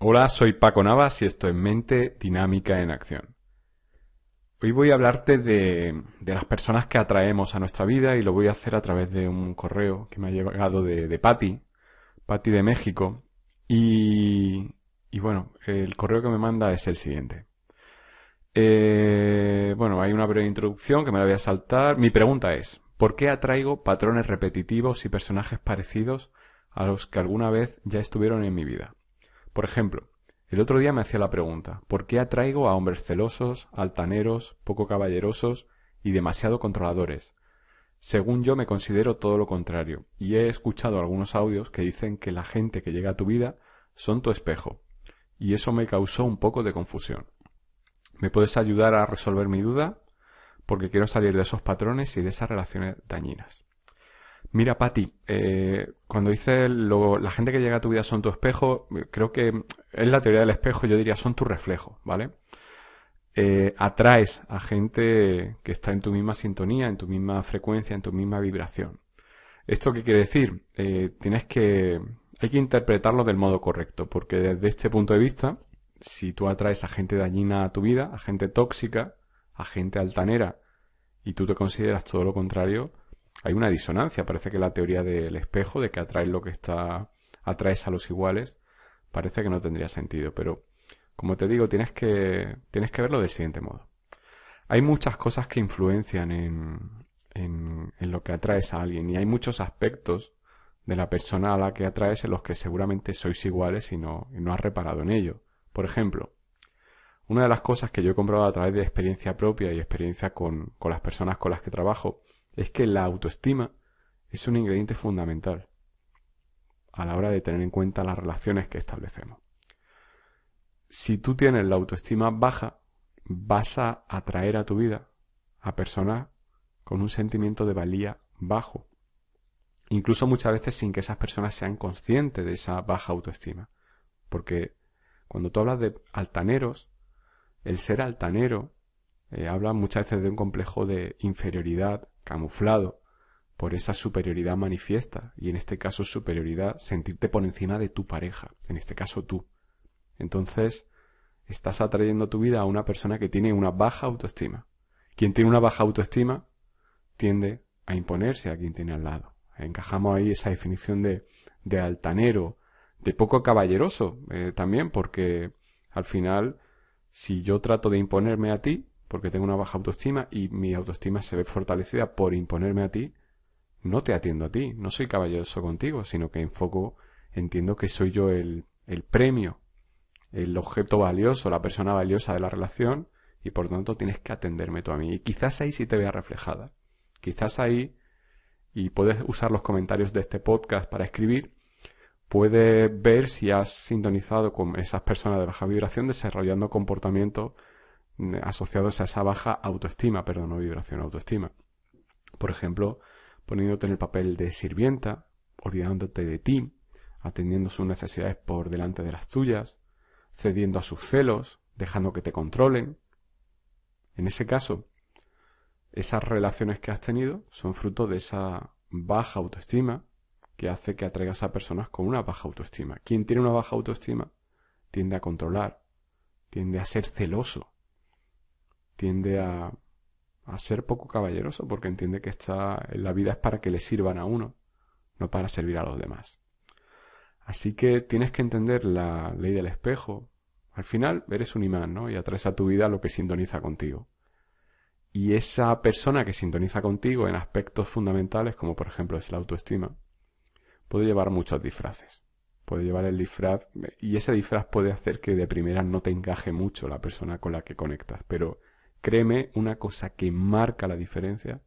Hola, soy Paco Navas y esto es Mente Dinámica en Acción. Hoy voy a hablarte de, de, las personas que atraemos a nuestra vida y lo voy a hacer a través de un correo que me ha llegado de, de Patti, Patti de México. Y, y, bueno, el correo que me manda es el siguiente. Eh, bueno, hay una breve introducción que me la voy a saltar. Mi pregunta es, ¿por qué atraigo patrones repetitivos y personajes parecidos a los que alguna vez ya estuvieron en mi vida? Por ejemplo, el otro día me hacía la pregunta, ¿por qué atraigo a hombres celosos, altaneros, poco caballerosos y demasiado controladores? Según yo me considero todo lo contrario, y he escuchado algunos audios que dicen que la gente que llega a tu vida son tu espejo, y eso me causó un poco de confusión. ¿Me puedes ayudar a resolver mi duda? Porque quiero salir de esos patrones y de esas relaciones dañinas. Mira, Pati, eh, cuando dices la gente que llega a tu vida son tu espejo, creo que es la teoría del espejo, yo diría son tu reflejo, ¿vale? Eh, atraes a gente que está en tu misma sintonía, en tu misma frecuencia, en tu misma vibración. ¿Esto qué quiere decir? Eh, tienes que. Hay que interpretarlo del modo correcto, porque desde este punto de vista, si tú atraes a gente dañina a tu vida, a gente tóxica, a gente altanera, y tú te consideras todo lo contrario, hay una disonancia. Parece que la teoría del espejo, de que atraes lo que está, atraes a los iguales, parece que no tendría sentido. Pero, como te digo, tienes que, tienes que verlo del siguiente modo. Hay muchas cosas que influencian en, en, lo que atraes a alguien y hay muchos aspectos de la persona a la que atraes en los que seguramente sois iguales y no, y no has reparado en ello. Por ejemplo, una de las cosas que yo he comprobado a través de experiencia propia y experiencia con, con las personas con las que trabajo es que la autoestima es un ingrediente fundamental a la hora de tener en cuenta las relaciones que establecemos. Si tú tienes la autoestima baja, vas a atraer a tu vida a personas con un sentimiento de valía bajo, incluso muchas veces sin que esas personas sean conscientes de esa baja autoestima, porque cuando tú hablas de altaneros, el ser altanero eh, habla muchas veces de un complejo de inferioridad camuflado por esa superioridad manifiesta, y en este caso superioridad, sentirte por encima de tu pareja, en este caso tú. Entonces, estás atrayendo tu vida a una persona que tiene una baja autoestima. Quien tiene una baja autoestima tiende a imponerse a quien tiene al lado. Encajamos ahí esa definición de, de altanero, de poco caballeroso eh, también, porque al final, si yo trato de imponerme a ti, porque tengo una baja autoestima y mi autoestima se ve fortalecida por imponerme a ti, no te atiendo a ti, no soy caballeroso contigo, sino que enfoco, entiendo que soy yo el, el premio, el objeto valioso, la persona valiosa de la relación y por tanto tienes que atenderme tú a mí. Y quizás ahí sí te vea reflejada, quizás ahí, y puedes usar los comentarios de este podcast para escribir, puedes ver si has sintonizado con esas personas de baja vibración desarrollando comportamientos asociados a esa baja autoestima, perdón, no vibración, autoestima. Por ejemplo, poniéndote en el papel de sirvienta, olvidándote de ti, atendiendo sus necesidades por delante de las tuyas, cediendo a sus celos, dejando que te controlen. En ese caso, esas relaciones que has tenido son fruto de esa baja autoestima que hace que atraigas a personas con una baja autoestima. Quien tiene una baja autoestima tiende a controlar, tiende a ser celoso, tiende a, ser poco caballeroso porque entiende que está, la vida es para que le sirvan a uno, no para servir a los demás. Así que tienes que entender la ley del espejo. Al final eres un imán, ¿no? Y atraes a tu vida lo que sintoniza contigo. Y esa persona que sintoniza contigo en aspectos fundamentales, como por ejemplo es la autoestima, puede llevar muchos disfraces. Puede llevar el disfraz y ese disfraz puede hacer que de primera no te encaje mucho la persona con la que conectas, pero Créeme, una cosa que marca la diferencia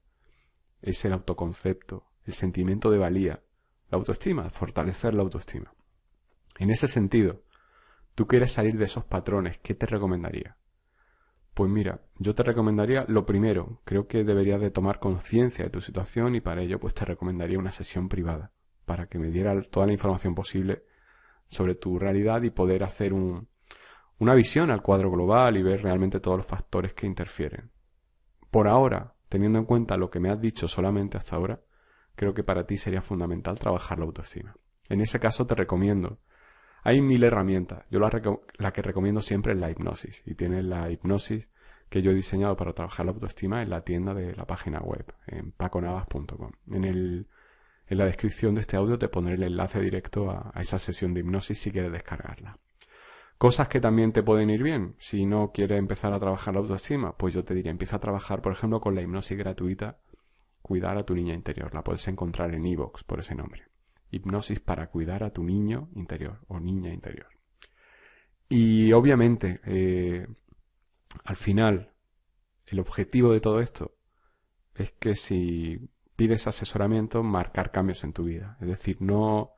es el autoconcepto, el sentimiento de valía, la autoestima, fortalecer la autoestima. En ese sentido, tú quieres salir de esos patrones, ¿qué te recomendaría? Pues mira, yo te recomendaría lo primero, creo que deberías de tomar conciencia de tu situación y para ello pues te recomendaría una sesión privada para que me diera toda la información posible sobre tu realidad y poder hacer un, una visión al cuadro global y ver realmente todos los factores que interfieren. Por ahora, teniendo en cuenta lo que me has dicho solamente hasta ahora, creo que para ti sería fundamental trabajar la autoestima. En ese caso te recomiendo. Hay mil herramientas. Yo la, que recomiendo siempre es la hipnosis. Y tienes la hipnosis que yo he diseñado para trabajar la autoestima en la tienda de la página web, en paconavas.com. En, en la descripción de este audio te pondré el enlace directo a esa sesión de hipnosis si quieres descargarla. Cosas que también te pueden ir bien. Si no quieres empezar a trabajar la autoestima, pues yo te diría, empieza a trabajar, por ejemplo, con la hipnosis gratuita, cuidar a tu niña interior. La puedes encontrar en iVoox por ese nombre. Hipnosis para cuidar a tu niño interior o niña interior. Y obviamente, eh, al final, el objetivo de todo esto es que si pides asesoramiento, marcar cambios en tu vida. Es decir, no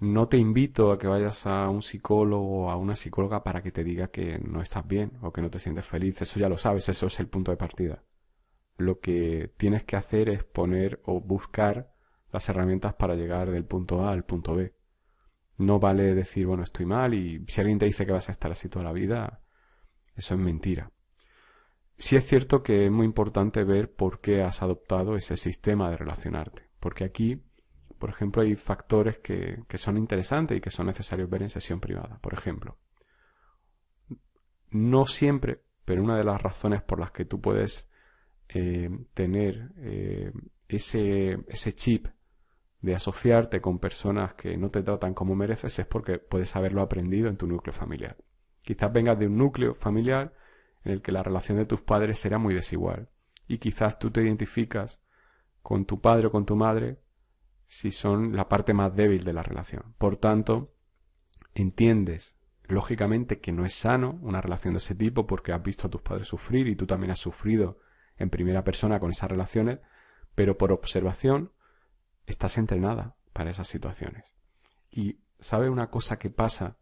no te invito a que vayas a un psicólogo o a una psicóloga para que te diga que no estás bien o que no te sientes feliz. Eso ya lo sabes, eso es el punto de partida. Lo que tienes que hacer es poner o buscar las herramientas para llegar del punto A al punto B. No vale decir, bueno, estoy mal y si alguien te dice que vas a estar así toda la vida, eso es mentira. Sí es cierto que es muy importante ver por qué has adoptado ese sistema de relacionarte, porque aquí por ejemplo, hay factores que, son interesantes y que son necesarios ver en sesión privada. Por ejemplo, no siempre, pero una de las razones por las que tú puedes eh, tener eh, ese, ese chip de asociarte con personas que no te tratan como mereces es porque puedes haberlo aprendido en tu núcleo familiar. Quizás vengas de un núcleo familiar en el que la relación de tus padres será muy desigual y quizás tú te identificas con tu padre o con tu madre si son la parte más débil de la relación. Por tanto, entiendes lógicamente que no es sano una relación de ese tipo porque has visto a tus padres sufrir y tú también has sufrido en primera persona con esas relaciones, pero por observación estás entrenada para esas situaciones. Y sabe una cosa que pasa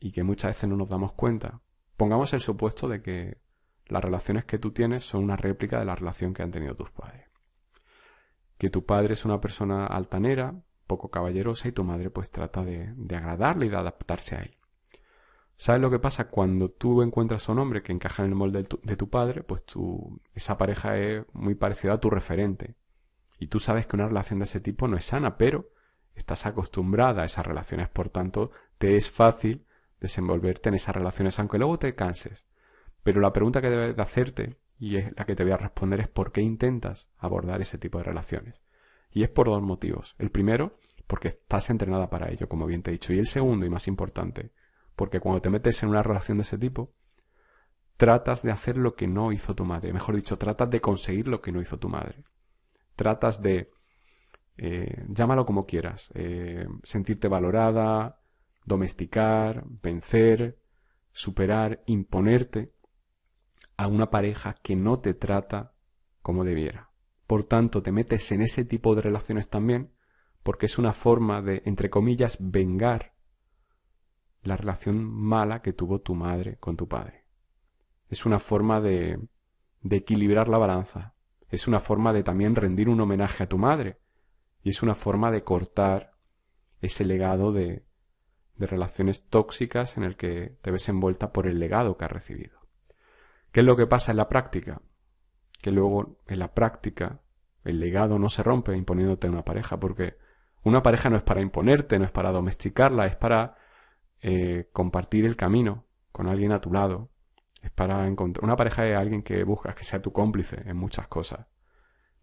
y que muchas veces no nos damos cuenta. Pongamos el supuesto de que las relaciones que tú tienes son una réplica de la relación que han tenido tus padres que tu padre es una persona altanera, poco caballerosa y tu madre pues trata de, agradarle y de adaptarse a él. ¿Sabes lo que pasa? Cuando tú encuentras a un hombre que encaja en el molde de tu, padre, pues esa pareja es muy parecida a tu referente. Y tú sabes que una relación de ese tipo no es sana, pero estás acostumbrada a esas relaciones, por tanto, te es fácil desenvolverte en esas relaciones, aunque luego te canses. Pero la pregunta que debes de hacerte y es la que te voy a responder es por qué intentas abordar ese tipo de relaciones. Y es por dos motivos. El primero, porque estás entrenada para ello, como bien te he dicho. Y el segundo, y más importante, porque cuando te metes en una relación de ese tipo, tratas de hacer lo que no hizo tu madre. Mejor dicho, tratas de conseguir lo que no hizo tu madre. Tratas de, eh, llámalo como quieras, eh, sentirte valorada, domesticar, vencer, superar, imponerte a una pareja que no te trata como debiera. Por tanto, te metes en ese tipo de relaciones también porque es una forma de, entre comillas, vengar la relación mala que tuvo tu madre con tu padre. Es una forma de, de equilibrar la balanza. Es una forma de también rendir un homenaje a tu madre. Y es una forma de cortar ese legado de, de relaciones tóxicas en el que te ves envuelta por el legado que has recibido. ¿Qué es lo que pasa en la práctica? Que luego en la práctica el legado no se rompe imponiéndote a una pareja, porque una pareja no es para imponerte, no es para domesticarla, es para eh, compartir el camino con alguien a tu lado. Es para encontrar una pareja es alguien que buscas que sea tu cómplice en muchas cosas,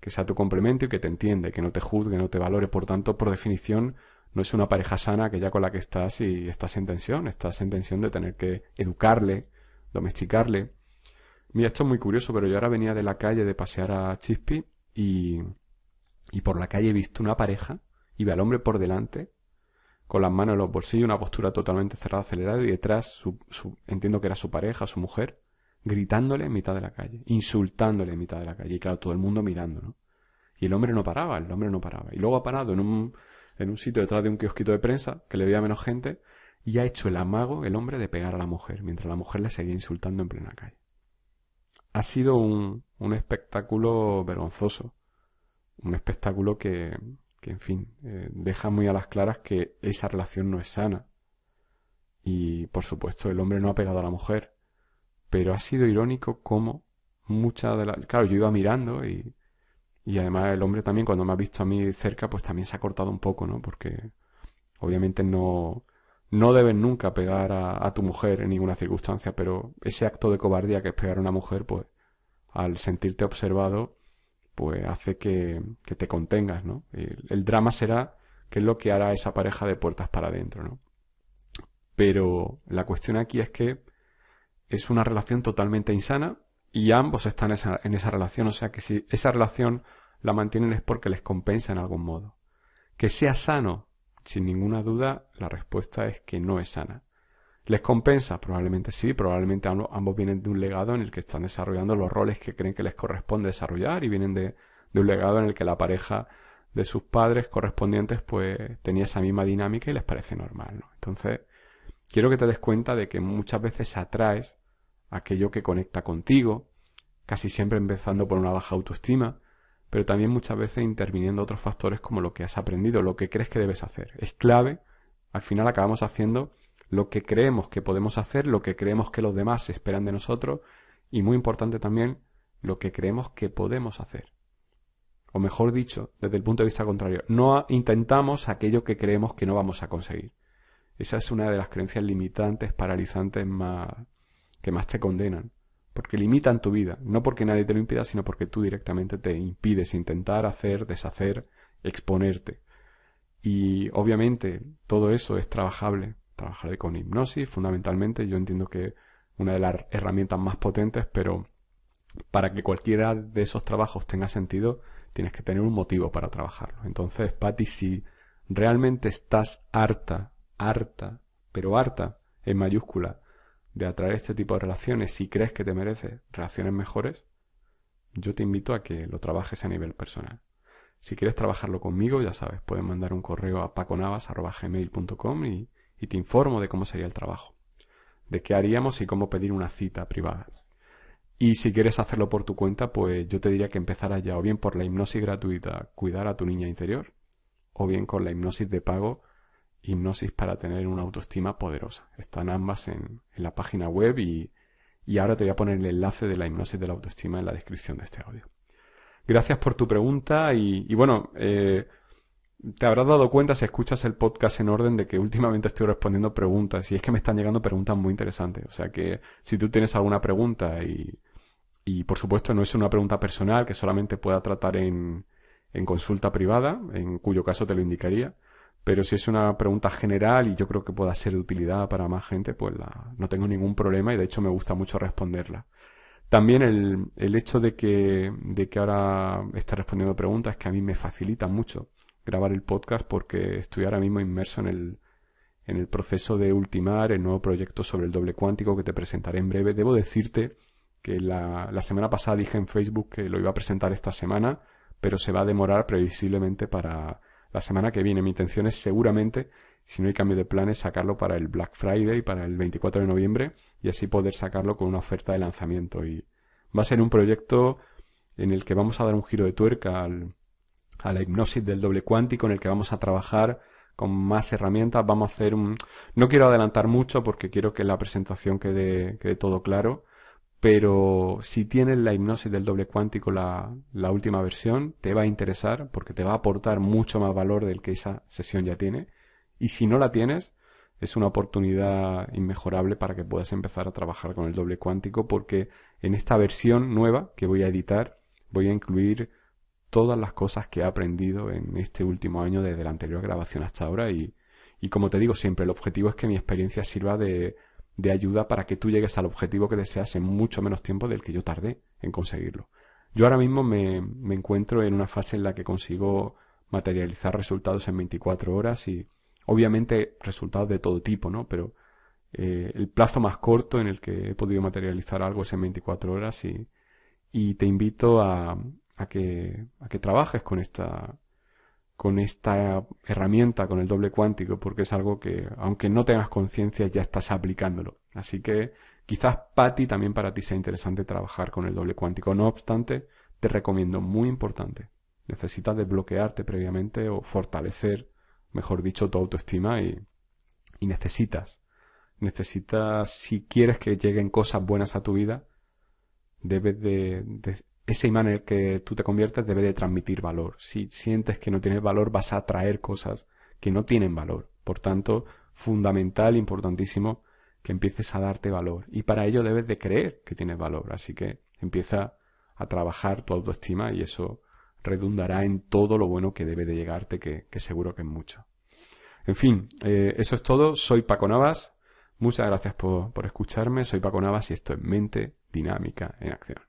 que sea tu complemento y que te entiende, que no te juzgue, no te valore. Por tanto, por definición, no es una pareja sana que ya con la que estás y estás en tensión, estás en tensión de tener que educarle, domesticarle Mira, esto es muy curioso, pero yo ahora venía de la calle de pasear a Chispi y, y por la calle he visto una pareja y ve al hombre por delante con las manos en los bolsillos, una postura totalmente cerrada, acelerada, y detrás, su, entiendo que era su pareja, su mujer, gritándole en mitad de la calle, insultándole en mitad de la calle, y claro, todo el mundo mirando, ¿no? Y el hombre no paraba, el hombre no paraba. Y luego ha parado en un, en un sitio detrás de un kiosquito de prensa, que le veía menos gente, y ha hecho el amago, el hombre, de pegar a la mujer, mientras la mujer le seguía insultando en plena calle ha sido un, espectáculo vergonzoso. Un espectáculo que, en fin, eh, deja muy a las claras que esa relación no es sana. Y, por supuesto, el hombre no ha pegado a la mujer. Pero ha sido irónico cómo mucha de la... Claro, yo iba mirando y, y además el hombre también, cuando me ha visto a mí cerca, pues también se ha cortado un poco, ¿no? Porque obviamente no, no debes nunca pegar a, tu mujer en ninguna circunstancia, pero ese acto de cobardía que es pegar a una mujer, pues al sentirte observado, pues hace que, que te contengas, ¿no? El, drama será que es lo que hará esa pareja de puertas para adentro, ¿no? Pero la cuestión aquí es que es una relación totalmente insana y ambos están en esa relación, o sea que si esa relación la mantienen es porque les compensa en algún modo. Que sea sano sin ninguna duda, la respuesta es que no es sana. ¿Les compensa? Probablemente sí, probablemente ambos, vienen de un legado en el que están desarrollando los roles que creen que les corresponde desarrollar y vienen de, un legado en el que la pareja de sus padres correspondientes pues tenía esa misma dinámica y les parece normal. Entonces, quiero que te des cuenta de que muchas veces atraes aquello que conecta contigo, casi siempre empezando por una baja autoestima, pero también muchas veces interviniendo otros factores como lo que has aprendido, lo que crees que debes hacer. Es clave, al final acabamos haciendo lo que creemos que podemos hacer, lo que creemos que los demás esperan de nosotros y muy importante también lo que creemos que podemos hacer. O mejor dicho, desde el punto de vista contrario, no intentamos aquello que creemos que no vamos a conseguir. Esa es una de las creencias limitantes, paralizantes que más te condenan porque limitan tu vida, no porque nadie te lo impida, sino porque tú directamente te impides intentar hacer, deshacer, exponerte. Y obviamente todo eso es trabajable, trabajaré con hipnosis fundamentalmente, yo entiendo que una de las herramientas más potentes, pero para que cualquiera de esos trabajos tenga sentido, tienes que tener un motivo para trabajarlo. Entonces, Patti, si realmente estás harta, harta, pero harta, en mayúscula, de atraer este tipo de relaciones si crees que te mereces relaciones mejores, yo te invito a que lo trabajes a nivel personal. Si quieres trabajarlo conmigo, ya sabes, puedes mandar un correo a paconavas.gmail.com y, y te informo de cómo sería el trabajo, de qué haríamos y cómo pedir una cita privada. Y si quieres hacerlo por tu cuenta, pues yo te diría que empezar ya o bien por la hipnosis gratuita, cuidar a tu niña interior, o bien con la hipnosis de pago, Hipnosis para tener una autoestima poderosa. Están ambas en, en la página web y, ahora te voy a poner el enlace de la hipnosis de la autoestima en la descripción de este audio. Gracias por tu pregunta y, bueno, eh, te habrás dado cuenta si escuchas el podcast en orden de que últimamente estoy respondiendo preguntas y es que me están llegando preguntas muy interesantes. O sea que si tú tienes alguna pregunta y, y por supuesto no es una pregunta personal que solamente pueda tratar en, en consulta privada, en cuyo caso te lo indicaría, pero si es una pregunta general y yo creo que pueda ser de utilidad para más gente, pues no tengo ningún problema y de hecho me gusta mucho responderla. También el, el hecho de que, de que ahora esté respondiendo preguntas que a mí me facilita mucho grabar el podcast porque estoy ahora mismo inmerso en el, en el proceso de ultimar el nuevo proyecto sobre el doble cuántico que te presentaré en breve. Debo decirte que la, la semana pasada dije en Facebook que lo iba a presentar esta semana, pero se va a demorar previsiblemente para la semana que viene. Mi intención es seguramente, si no hay cambio de planes, sacarlo para el Black Friday, para el 24 de noviembre, y así poder sacarlo con una oferta de lanzamiento. Y va a ser un proyecto en el que vamos a dar un giro de tuerca al, a la hipnosis del doble cuántico, en el que vamos a trabajar con más herramientas. Vamos a hacer un... No quiero adelantar mucho porque quiero que la presentación quede, quede todo claro pero si tienes la hipnosis del doble cuántico, la, última versión, te va a interesar porque te va a aportar mucho más valor del que esa sesión ya tiene. Y si no la tienes, es una oportunidad inmejorable para que puedas empezar a trabajar con el doble cuántico porque en esta versión nueva que voy a editar voy a incluir todas las cosas que he aprendido en este último año desde la anterior grabación hasta ahora y, y como te digo siempre, el objetivo es que mi experiencia sirva de de ayuda para que tú llegues al objetivo que deseas en mucho menos tiempo del que yo tardé en conseguirlo. Yo ahora mismo me, encuentro en una fase en la que consigo materializar resultados en 24 horas y obviamente resultados de todo tipo, ¿no? Pero eh, el plazo más corto en el que he podido materializar algo es en 24 horas y, y te invito a, a, que, a que trabajes con esta, con esta herramienta, con el doble cuántico, porque es algo que, aunque no tengas conciencia, ya estás aplicándolo. Así que quizás para ti también para ti sea interesante trabajar con el doble cuántico. No obstante, te recomiendo, muy importante, necesitas desbloquearte previamente o fortalecer, mejor dicho, tu autoestima y, necesitas. Necesitas, si quieres que lleguen cosas buenas a tu vida, debes de, ese imán en el que tú te conviertes debe de transmitir valor. Si sientes que no tienes valor, vas a atraer cosas que no tienen valor. Por tanto, fundamental, importantísimo, que empieces a darte valor. Y para ello debes de creer que tienes valor. Así que empieza a trabajar tu autoestima y eso redundará en todo lo bueno que debe de llegarte, que, seguro que es mucho. En fin, eh, eso es todo. Soy Paco Navas. Muchas gracias por, por escucharme. Soy Paco Navas y esto es Mente Dinámica en Acción.